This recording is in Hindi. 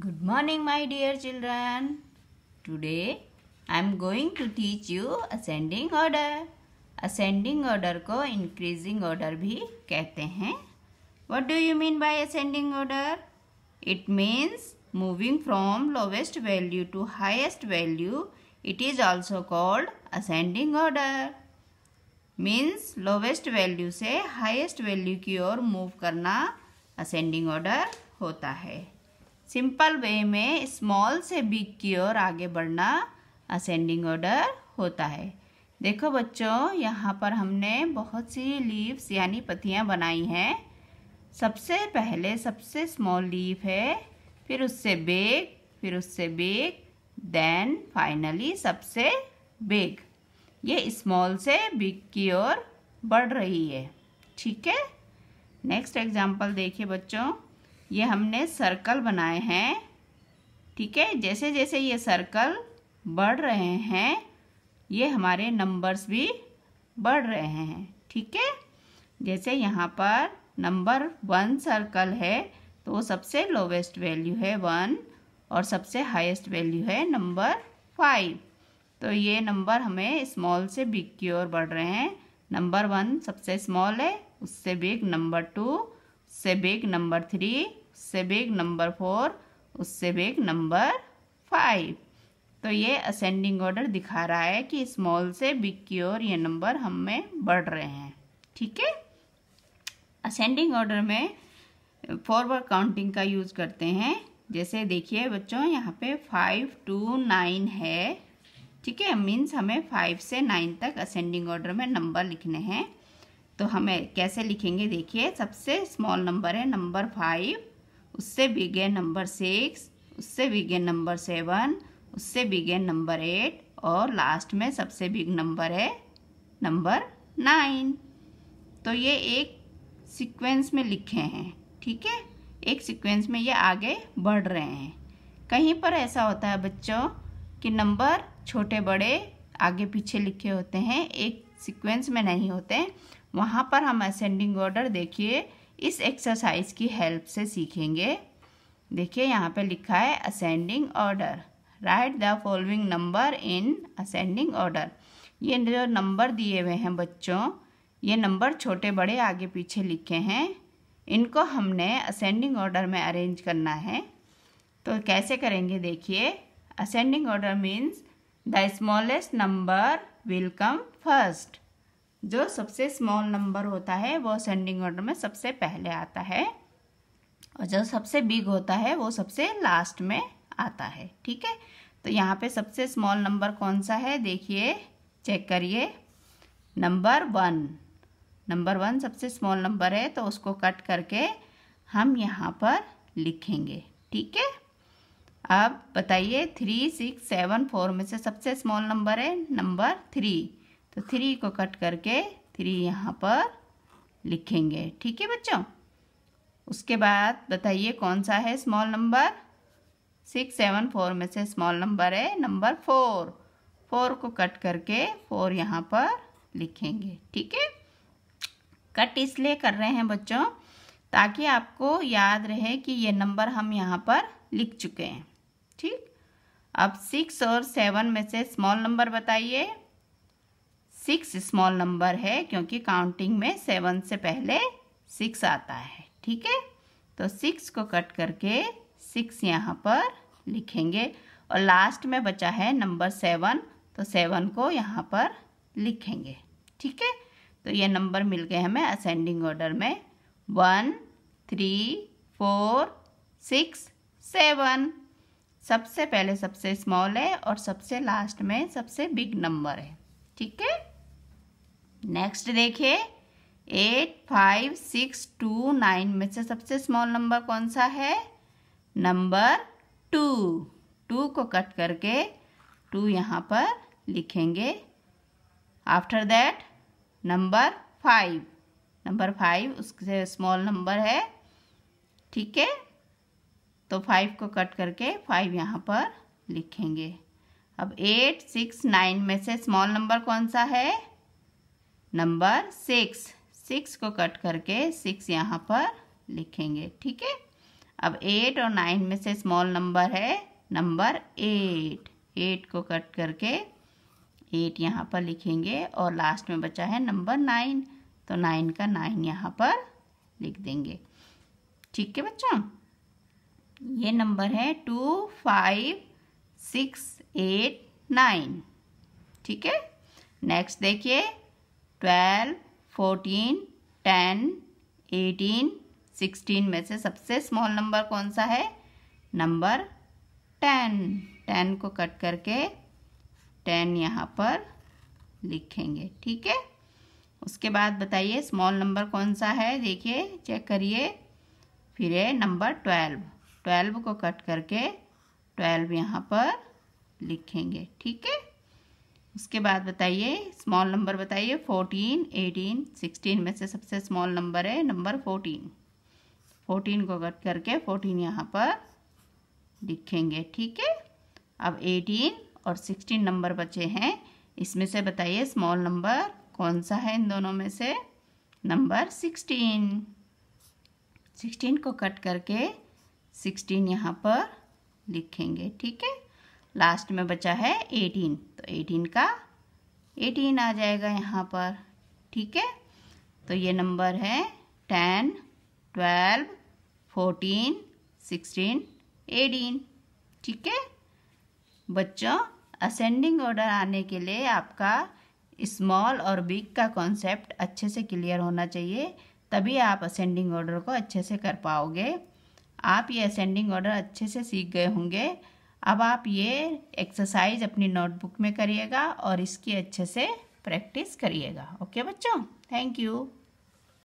Good morning my dear children. Today I am going to teach you ascending order. Ascending order ko increasing order bhi kehte hain What do you mean by ascending order? It means moving from lowest value to highest value. It is also called ascending order. Means lowest value se highest value ki or move karna ascending order hota hai simple way में स्मॉल से बिग की ओर आगे बढ़ना असेंडिंग ऑर्डर होता है देखो बच्चों यहाँ पर हमने बहुत सी लीव्स यानी पत्तियाँ बनाई हैं सबसे पहले सबसे स्मॉल लीफ है फिर उससे बेग फिर उससे बेग देन फाइनली सबसे बेग ये स्मॉल से बिग की ओर बढ़ रही है ठीक है नेक्स्ट एग्जाम्पल देखिए बच्चों ये हमने सर्कल बनाए हैं ठीक है जैसे जैसे ये सर्कल बढ़ रहे हैं ये हमारे नंबर्स भी बढ़ रहे हैं ठीक है जैसे यहाँ पर नंबर वन सर्कल है तो सबसे लोवेस्ट वैल्यू है वन और सबसे हाईएस्ट वैल्यू है नंबर फाइव तो ये नंबर हमें स्मॉल से बिग की ओर बढ़ रहे हैं नंबर वन सबसे स्मॉल है उससे बिग नंबर टू उससे बिग नंबर थ्री उससे बिग नंबर फोर उससे बिग नंबर फाइव तो ये असेंडिंग ऑर्डर दिखा रहा है कि स्मॉल से बिग की ओर ये नंबर हम में बढ़ रहे हैं ठीक है असेंडिंग ऑर्डर में फॉरवर्ड काउंटिंग का यूज़ करते हैं जैसे देखिए बच्चों यहाँ पे फाइव टू नाइन है ठीक है मीन्स हमें फाइव से नाइन तक असेंडिंग ऑर्डर में नंबर लिखने हैं तो हमें कैसे लिखेंगे देखिए सबसे स्मॉल नंबर है नंबर फाइव उससे बिगे नंबर सिक्स उससे बिगे नंबर सेवन उससे बिगे नंबर एट और लास्ट में सबसे बिग नंबर है नंबर नाइन तो ये एक सीक्वेंस में लिखे हैं ठीक है एक सीक्वेंस में ये आगे बढ़ रहे हैं कहीं पर ऐसा होता है बच्चों कि नंबर छोटे बड़े आगे पीछे लिखे होते हैं एक सीक्वेंस में नहीं होते वहाँ पर हम असेंडिंग ऑर्डर देखिए इस एक्सरसाइज की हेल्प से सीखेंगे देखिए यहाँ पे लिखा है ascending order write the following number in ascending order ये जो नंबर दिए हुए हैं बच्चों ये नंबर छोटे बड़े आगे पीछे लिखे हैं इनको हमने असेंडिंग ऑर्डर में अरेंज करना है तो कैसे करेंगे देखिए ascending order means the smallest number will come first जो सबसे स्मॉल नंबर होता है वो असेंडिंग ऑर्डर में सबसे पहले आता है और जो सबसे बिग होता है वो सबसे लास्ट में आता है ठीक है तो यहाँ पे सबसे स्मॉल नंबर कौन सा है देखिए चेक करिए नंबर वन नंबर वन सबसे स्मॉल नंबर है तो उसको कट करके हम यहाँ पर लिखेंगे ठीक है अब बताइए थ्री सिक्स सेवन फोर में से सबसे स्मॉल नंबर है नंबर थ्री तो थ्री को कट करके थ्री यहाँ पर लिखेंगे ठीक है बच्चों उसके बाद बताइए कौन सा है small number six seven four में से स्मॉल नंबर है नंबर फोर फोर को कट करके फोर यहाँ पर लिखेंगे ठीक है कट इसलिए कर रहे हैं बच्चों ताकि आपको याद रहे कि ये नंबर हम यहाँ पर लिख चुके हैं ठीक अब सिक्स और सेवन में से स्मॉल नंबर बताइए सिक्स स्मॉल नंबर है क्योंकि काउंटिंग में सेवन से पहले सिक्स आता है ठीक है तो सिक्स को कट करके सिक्स यहाँ पर लिखेंगे और लास्ट में बचा है नंबर सेवन तो सेवन को यहाँ पर लिखेंगे ठीक है तो ये नंबर मिल गए हमें असेंडिंग ऑर्डर में one three four six seven सबसे पहले सबसे स्मॉल है और सबसे लास्ट में सबसे बिग नंबर है ठीक है नेक्स्ट देखिए eight five six two nine में से सबसे स्मॉल नंबर कौन सा है नंबर टू टू को कट करके टू यहाँ पर लिखेंगे after that number five number five उससे स्मॉल नंबर है ठीक है तो फाइव को कट करके फाइव यहाँ पर लिखेंगे अब एट सिक्स नाइन में से स्मॉल नंबर कौन सा है नंबर सिक्स सिक्स को कट करके सिक्स यहाँ पर लिखेंगे ठीक है अब एट और नाइन में से स्मॉल नंबर है नंबर एट एट को कट करके एट यहाँ पर लिखेंगे और लास्ट में बचा है नंबर नाइन तो नाइन का नाइन यहाँ पर लिख देंगे ठीक है बच्चों ये नंबर है two five six eight nine ठीक है नेक्स्ट देखिए twelve fourteen ten eighteen sixteen में से सबसे स्मॉल नंबर कौन सा है नंबर टेन टेन को कट करके टेन यहाँ पर लिखेंगे ठीक है उसके बाद बताइए स्मॉल नंबर कौन सा है देखिए चेक करिए फिर है नंबर ट्वेल्व ट्वेल्व को कट करके ट्वेल्व यहाँ पर लिखेंगे ठीक है उसके बाद बताइए स्मॉल नंबर बताइए फोर्टीन एटीन सिक्सटीन में से सबसे स्मॉल नंबर है नंबर फोर्टीन फोर्टीन को कट करके फोर्टीन यहाँ पर लिखेंगे ठीक है अब एटीन और सिक्सटीन नंबर बचे हैं इसमें से बताइए स्मॉल नंबर कौन सा है इन दोनों में से नंबर सिक्सटीन सिक्सटीन को कट करके सिक्सटीन यहाँ पर लिखेंगे ठीक है लास्ट में बचा है एटीन तो एटीन का एटीन आ जाएगा यहाँ पर ठीक है तो ये नंबर है ten twelve fourteen sixteen eighteen ठीक है बच्चों असेंडिंग ऑर्डर आने के लिए आपका स्मॉल और बिग का कॉन्सेप्ट अच्छे से क्लियर होना चाहिए तभी आप असेंडिंग ऑर्डर को अच्छे से कर पाओगे आप ये असेंडिंग ऑर्डर अच्छे से सीख गए होंगे अब आप ये एक्सरसाइज अपनी नोटबुक में करिएगा और इसकी अच्छे से प्रैक्टिस करिएगा ओके बच्चों थैंक यू